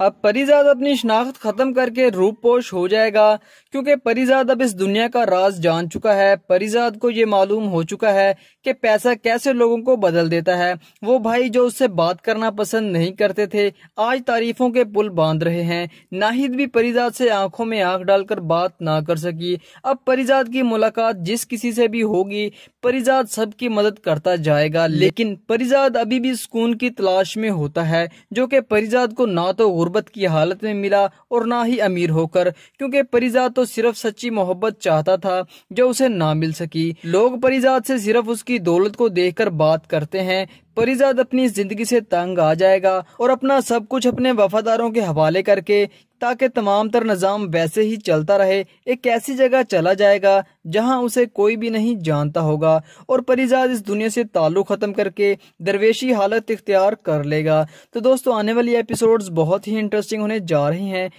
अब परिजाद अपनी शनाख्त खत्म करके रूप पोश हो जाएगा क्योंकि परिजाद अब इस दुनिया का राज जान चुका है परिजाद को ये मालूम हो चुका है कि पैसा कैसे लोगों को बदल देता है वो भाई जो उससे बात करना पसंद नहीं करते थे आज तारीफों के पुल बांध रहे हैं नाहिद भी परिजाद से आंखों में आंख डालकर बात ना कर सकी अब परिजाद की मुलाकात जिस किसी से भी होगी परिजाद सबकी मदद करता जाएगा लेकिन परिजाद अभी भी सुकून की तलाश में होता है जो कि परिजाद को ना तो गुर्बत की हालत में मिला और ना ही अमीर होकर क्योंकि परिजात तो सिर्फ सच्ची मोहब्बत चाहता था जो उसे ना मिल सकी लोग परिजात से सिर्फ उसकी दौलत को देखकर बात करते हैं परिजाद अपनी जिंदगी से तंग आ जाएगा और अपना सब कुछ अपने वफादारों के हवाले करके ताकि तमाम तर निज़ाम वैसे ही चलता रहे एक ऐसी जगह चला जाएगा जहां उसे कोई भी नहीं जानता होगा और परिजाद इस दुनिया से ताल्लुक़ ख़त्म करके दरवेशी हालत इख्तियार कर लेगा तो दोस्तों आने वाली एपिसोड्स बहुत ही इंटरेस्टिंग होने जा रही हैं